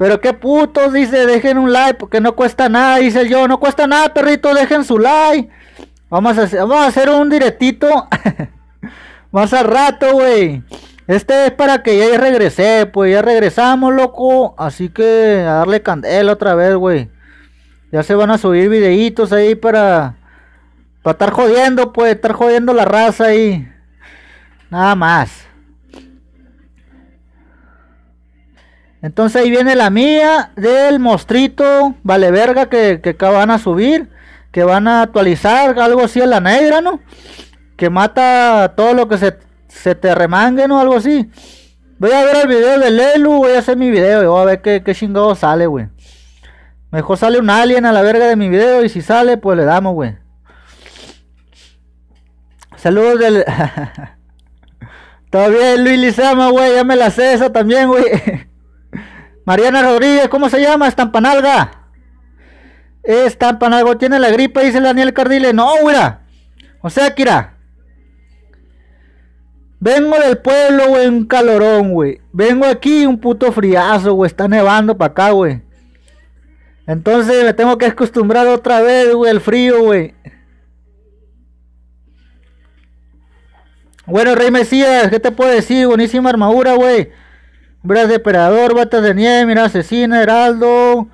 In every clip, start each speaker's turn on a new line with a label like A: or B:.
A: Pero qué putos, dice, dejen un like porque no cuesta nada, dice yo, no cuesta nada, perrito, dejen su like. Vamos a hacer, vamos a hacer un directito más al rato, güey. Este es para que ya regrese, pues ya regresamos, loco. Así que a darle candela otra vez, güey. Ya se van a subir videitos ahí para, para estar jodiendo, pues, estar jodiendo la raza ahí. Nada más. Entonces ahí viene la mía del mostrito, vale verga, que, que, van a subir, que van a actualizar, algo así en la negra, ¿no? Que mata todo lo que se, se te remangue, ¿no? Algo así. Voy a ver el video de Lelu, voy a hacer mi video y voy a ver qué, qué chingado sale, güey. Mejor sale un alien a la verga de mi video y si sale, pues le damos, güey. Saludos del... Todo bien, Luis Lizama, güey, ya me la sé esa también, güey. Mariana Rodríguez, ¿cómo se llama? Estampanalga. Estampanalgo tiene la gripe? dice Daniel Cardile. No, güera. O sea, Kira. Vengo del pueblo, güey, un calorón, güey. Vengo aquí, un puto friazo, güey. Está nevando para acá, güey. Entonces me tengo que acostumbrar otra vez, güey, al frío, güey. Bueno, Rey Mesías, ¿qué te puedo decir? Buenísima armadura, güey de Depredador, Batas de Nieve, mira Asesina, Heraldo,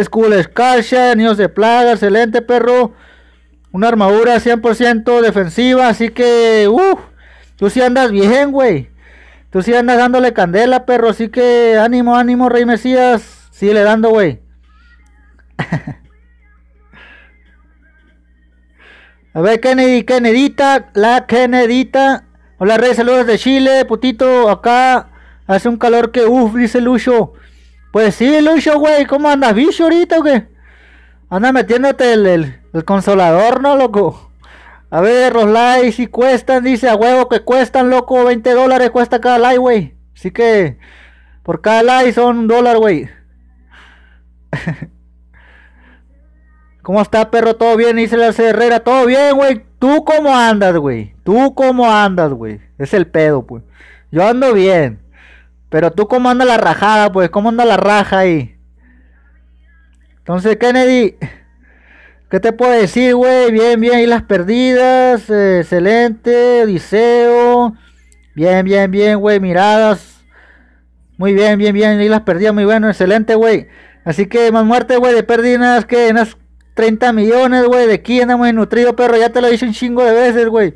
A: Skull Escarcha, Niños de Plaga, excelente perro. Una armadura 100% defensiva, así que, uff, tú sí andas bien, güey. Tú sí andas dándole candela, perro, así que ánimo, ánimo, Rey Mesías, sigue le dando, güey. A ver, Kennedy, Kennedita, la Kennedita. Hola, Rey, saludos de Chile, putito, acá Hace un calor que uff, dice Lucho. Pues sí, Lucho, güey, ¿cómo andas, bicho, ahorita o qué? Anda metiéndote el, el, el consolador, ¿no, loco? A ver, los likes si cuestan, dice a huevo que cuestan, loco. 20 dólares cuesta cada like, güey. Así que por cada like son un dólar, güey. ¿Cómo está, perro? ¿Todo bien? Dice la Herrera. ¿Todo bien, güey? ¿Tú cómo andas, güey? ¿Tú cómo andas, güey? Es el pedo, pues. Yo ando bien. Pero tú cómo anda la rajada, pues, cómo anda la raja ahí. Entonces, Kennedy, ¿qué te puedo decir, güey? Bien, bien, y las perdidas, eh, excelente, Odiseo, bien, bien, bien, güey, miradas, muy bien, bien, bien, y las perdidas, muy bueno, excelente, güey. Así que más muerte, güey, de perdidas que en 30 millones, güey, de aquí andamos en nutrido, perro, ya te lo he dicho un chingo de veces, güey.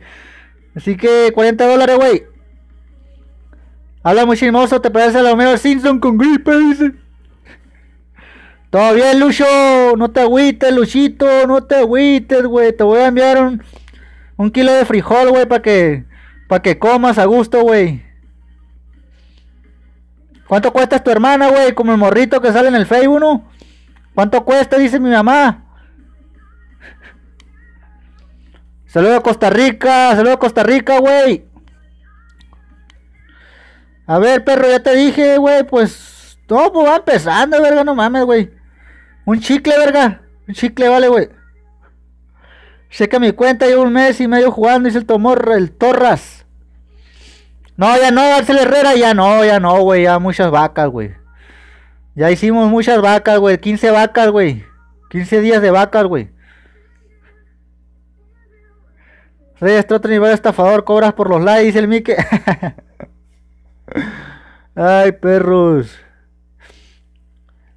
A: Así que 40 dólares, güey. Habla muy chismoso, te parece a Omeo Simpson con gripe, dice. Todo bien, Lucho, no te agüites, Luchito, no te agüites, güey. Te voy a enviar un, kilo de frijol, güey, para que, para que comas a gusto, güey. ¿Cuánto cuesta tu hermana, güey? Como el morrito que sale en el Facebook, ¿no? ¿Cuánto cuesta? Dice mi mamá. Saludos a Costa Rica, saludos a Costa Rica, güey. A ver, perro, ya te dije, güey, pues todo pues, va empezando, verga, no mames, güey. Un chicle, verga. Un chicle, vale, güey. Checa mi cuenta, llevo un mes y medio jugando, dice el tomó el Torras. No, ya no, Arcel Herrera, ya no, ya no, güey, ya muchas vacas, güey. Ya hicimos muchas vacas, güey, 15 vacas, güey. 15 días de vacas, güey. Reyes, otro nivel estafador, cobras por los likes, dice el Mike. Ay, perros.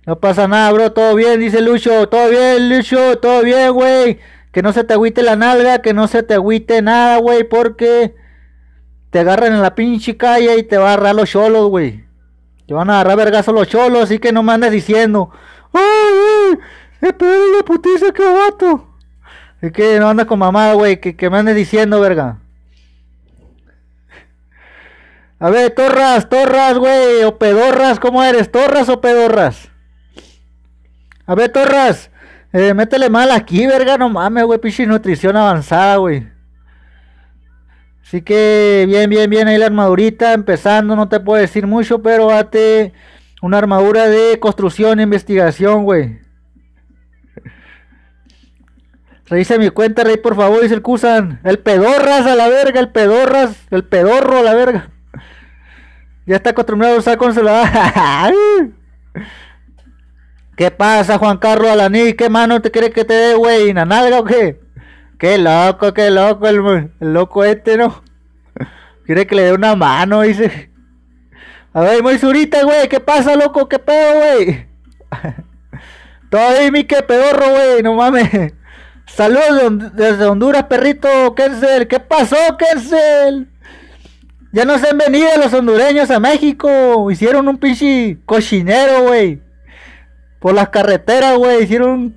A: No pasa nada, bro. Todo bien, dice Lucho. Todo bien, Lucho. Todo bien, güey. Que no se te agüite la nalga. Que no se te agüite nada, güey. Porque te agarran en la pinche calle y te va a agarrar los cholos, güey. Te van a agarrar vergazo los cholos. Así que no me andes diciendo. ¡Ay, ay! pedo la putiza, qué vato! Así que no andas con mamá, güey. Que, que me andes diciendo, verga. A ver, torras, torras, güey, o pedorras, ¿cómo eres? ¿Torras o pedorras? A ver, torras, eh, métele mal aquí, verga, no mames, güey, pinche nutrición avanzada, güey. Así que, bien, bien, bien, ahí la armadurita, empezando, no te puedo decir mucho, pero date una armadura de construcción e investigación, güey. Revisa mi cuenta, rey, por favor, dice el Cusan, El pedorras a la verga, el pedorras, el pedorro a la verga. Ya está acostumbrado a usar consola? ¿Qué pasa, Juan Carlos Alaní? ¿Qué mano te quiere que te dé, güey? ¿Una nalga o qué? Qué loco, qué loco, el, loco este, ¿no? Quiere que le dé una mano, dice. A ver, muy surita, güey, ¿qué pasa, loco? ¿Qué pedo, güey? Todavía mi que pedorro, güey, no mames. Saludos desde Honduras, perrito Kensel. ¿Qué pasó, Kensel? Ya no se han venido los hondureños a México. Hicieron un pinche cochinero, güey. Por las carreteras, güey. Hicieron.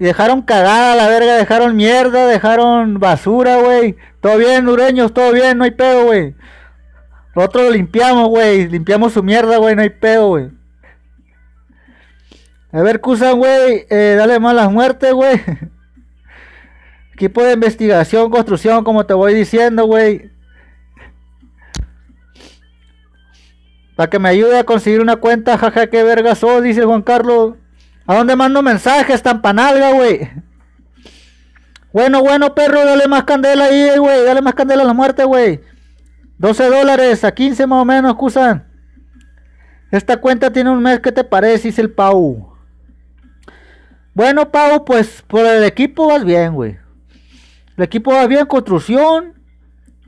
A: Dejaron cagada la verga, dejaron mierda, dejaron basura, güey. Todo bien, hondureños, todo bien, no hay pedo, güey. Nosotros lo limpiamos, güey. Limpiamos su mierda, güey, no hay pedo, güey. A ver, Kusan, güey, eh, dale malas muertes, güey. Equipo de investigación, construcción, como te voy diciendo, güey. Para que me ayude a conseguir una cuenta, jaja, qué verga sos, dice Juan Carlos. ¿A dónde mando mensajes, tampanalga, güey? Bueno, bueno, perro, dale más candela ahí, güey. Dale más candela a la muerte, güey. 12 dólares a 15 más o menos, Cusan. Esta cuenta tiene un mes, ¿qué te parece? Dice el Pau. Bueno, Pau, pues por el equipo vas bien, güey. El equipo va bien, construcción,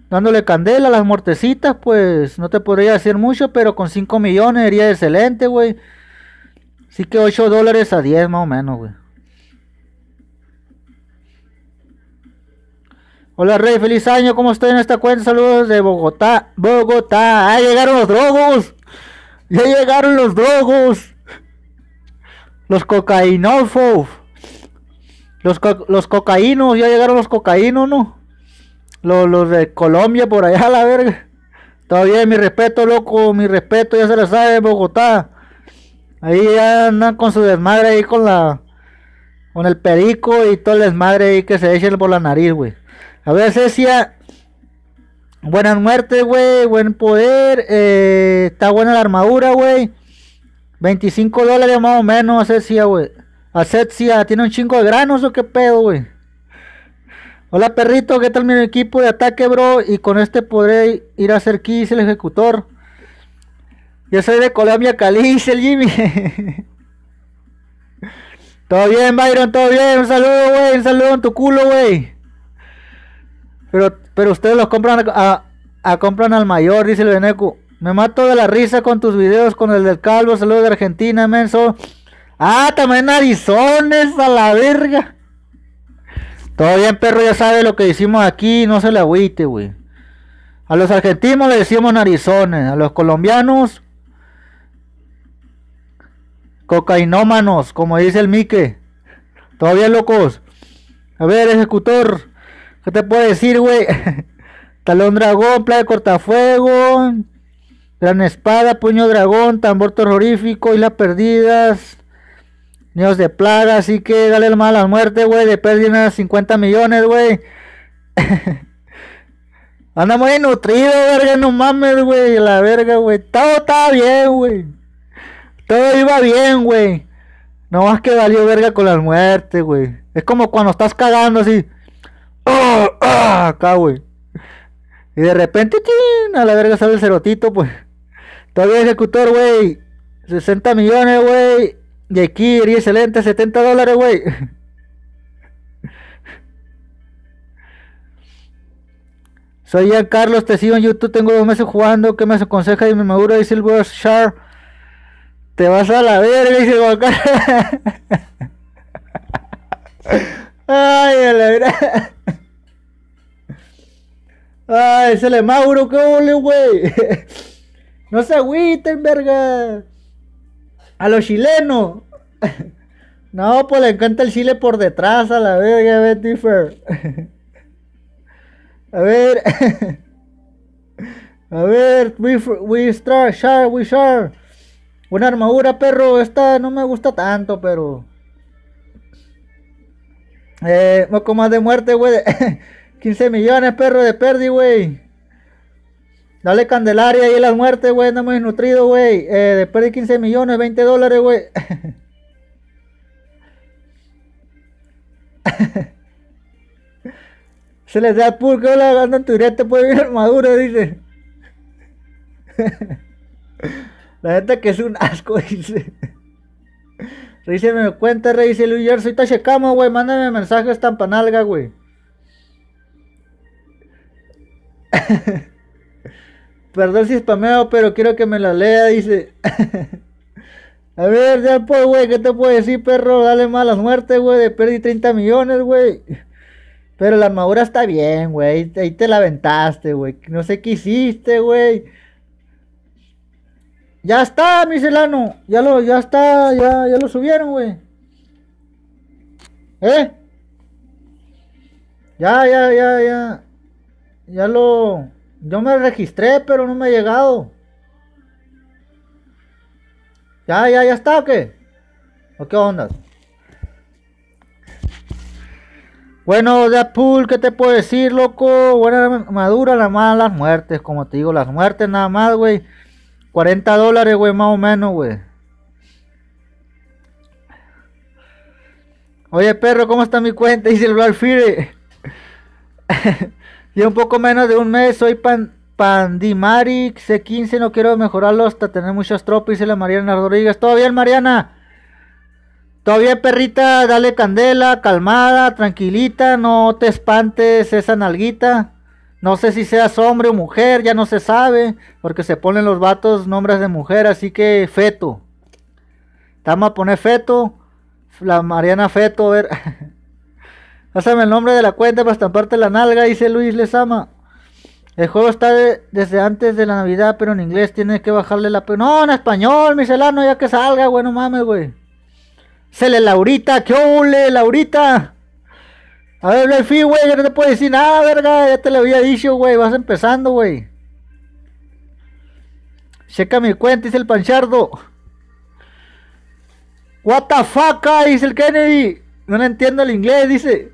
A: dándole candela a las mortecitas, pues no te podría hacer mucho, pero con 5 millones sería excelente, güey. Así que 8 dólares a 10 más o menos, güey. Hola Rey, feliz año, ¿cómo estoy en esta cuenta? Saludos de Bogotá, Bogotá, ¡ah, llegaron los drogos! ¡Ya llegaron los drogos! Los cocainolfos! Los, los cocaínos, ya llegaron los cocaínos, ¿no? Los, de Colombia por allá, la verga. Todavía mi respeto, loco, mi respeto, ya se lo sabe, Bogotá. Ahí ya andan con su desmadre ahí con la. Con el perico y todo el desmadre ahí que se echen por la nariz, güey. A ver, Cecia. Buenas muertes, güey. Buen poder. Eh, está buena la armadura, güey. 25 dólares más o menos, Cecia, güey. Asepsia, ah, ¿tiene un chingo de granos o qué pedo, güey? Hola perrito, ¿qué tal mi equipo de ataque, bro? Y con este podré ir a hacer Kiss, el ejecutor. Yo soy de Colombia, Cali, el Jimmy. todo bien, Byron, todo bien. Un saludo, güey, un saludo en tu culo, güey. Pero, pero ustedes los compran a, a, compran al mayor, dice el Beneco. Me mato de la risa con tus videos, con el del Calvo. Saludos de Argentina, menso. Ah, también narizones a la verga. Todavía bien, perro, ya sabe lo que hicimos aquí, no se le agüite, güey. A los argentinos le decimos narizones, a los colombianos cocainómanos, como dice el Mike. Todavía locos. A ver, ejecutor, ¿qué te puedo decir, güey? Talón dragón, playa de cortafuego, gran espada, puño dragón, tambor terrorífico, islas perdidas, niños de plaga, así que dale el mal a la muerte, güey, de pérdida unas 50 millones, güey. Anda muy nutrido, verga, no mames, güey, la verga, güey. Todo estaba bien, güey. Todo iba bien, güey. No más que valió verga con la muerte, güey. Es como cuando estás cagando así. Ah, ah, acá, güey. Y de repente, a la verga sale el cerotito, pues. Todavía ejecutor, güey. 60 millones, güey aquí, excelente, 70 dólares, güey. Soy ya Carlos, te sigo en YouTube, tengo dos meses jugando. ¿Qué me aconseja? Y Mauro, dice el Boss Sharp. Te vas a la verga, dice el Ay, a la verga. Ay, se le Mauro, qué ole, güey. No se agüiten, verga. A los chilenos. No, pues le encanta el chile por detrás, a la verga, A ver. A ver, we, we we share. Una armadura, perro. Esta no me gusta tanto, pero. Eh, moco más de muerte, güey. 15 millones, perro, de perdi, güey. Dale Candelaria y las muertes, güey. Andamos desnutridos, güey. Eh, después de 15 millones, 20 dólares, güey. Se les da que hola, andan turete, puede vivir armadura, dice. La gente que es un asco, dice. Rey me cuenta, Rey, dice Luis soy ahorita checamos, güey, mándame mensajes tampanalga, güey. Perdón si spameo, pero quiero que me la lea, dice. A ver, ya pues, güey, ¿qué te puedo decir, perro? Dale malas muertes, güey, perdí 30 millones, güey. Pero la armadura está bien, güey. Ahí te la aventaste, güey. No sé qué hiciste, güey. Ya está, miselano. Ya lo, ya está, ya, ya lo subieron, güey. ¿Eh? Ya, ya, ya, ya. Ya lo... Yo me registré, pero no me ha llegado. ¿Ya, ya, ya está o qué? ¿O qué onda? Bueno, Deadpool, ¿qué te puedo decir, loco? Buena madura, la mala, las muertes, como te digo, las muertes nada más, güey. 40 dólares, güey, más o menos, güey. Oye, perro, ¿cómo está mi cuenta? Dice el Black Tiene un poco menos de un mes, soy pan, Pandimari C15, no quiero mejorarlo hasta tener muchas tropas, dice la Mariana Rodríguez. todavía bien, Mariana? todavía perrita? Dale candela, calmada, tranquilita, no te espantes esa nalguita. No sé si seas hombre o mujer, ya no se sabe, porque se ponen los vatos nombres de mujer, así que feto. Estamos a poner feto, la Mariana feto, a ver. Pásame el nombre de la cuenta para estamparte la nalga, dice Luis Lezama. El juego está desde antes de la Navidad, pero en inglés tienes que bajarle la... No, en español, miselano, ya que salga, güey, no mames, güey. Sele Laurita, ¿qué ole, Laurita? A ver, Blackfeet, güey, ya no te puedo decir nada, verga, ya te lo había dicho, güey, vas empezando, güey. Checa mi cuenta, dice el panchardo. What the fuck, dice el Kennedy. No entiendo el inglés, dice.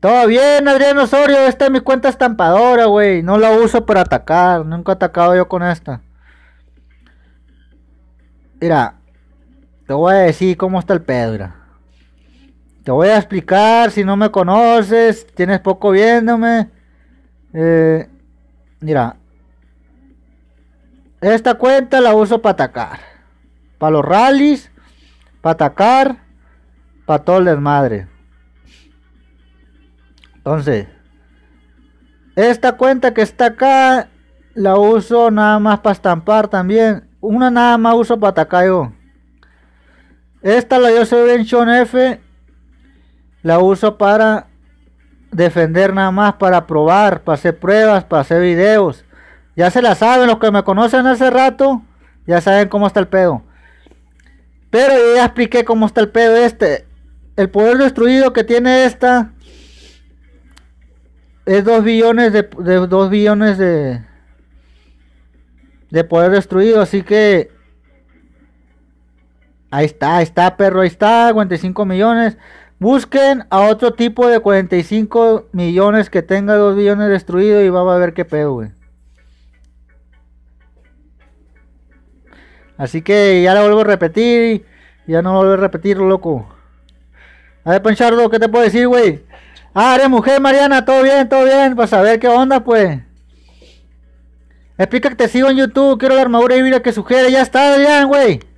A: Todo bien, Adrián Osorio. Esta es mi cuenta estampadora, güey. No la uso para atacar. Nunca he atacado yo con esta. Mira, te voy a decir cómo está el pedra. Te voy a explicar si no me conoces, tienes poco viéndome. Eh, mira, esta cuenta la uso para atacar. Para los rallies, para atacar, para todo el desmadre. Entonces, esta cuenta que está acá, la uso nada más para estampar también. Una nada más uso para atacar yo. Esta la yo Vention F, la uso para defender nada más, para probar, para hacer pruebas, para hacer videos. Ya se la saben, los que me conocen hace rato, ya saben cómo está el pedo. Pero yo ya expliqué cómo está el pedo este. El poder destruido que tiene esta es 2 billones de, 2 billones de de poder destruido, así que ahí está, ahí está, perro, ahí está, 45 millones. Busquen a otro tipo de 45 millones que tenga 2 billones destruido y vamos a ver qué pedo, güey. Así que ya lo vuelvo a repetir, ya no lo vuelvo a repetir, loco. A ver, Panchardo, ¿qué te puedo decir, güey? Ah, Are, mujer Mariana, todo bien, todo bien. Pues a ver qué onda, pues. Explica que te sigo en YouTube. Quiero la armadura y mira que sugiere. Ya está, Adrián, güey.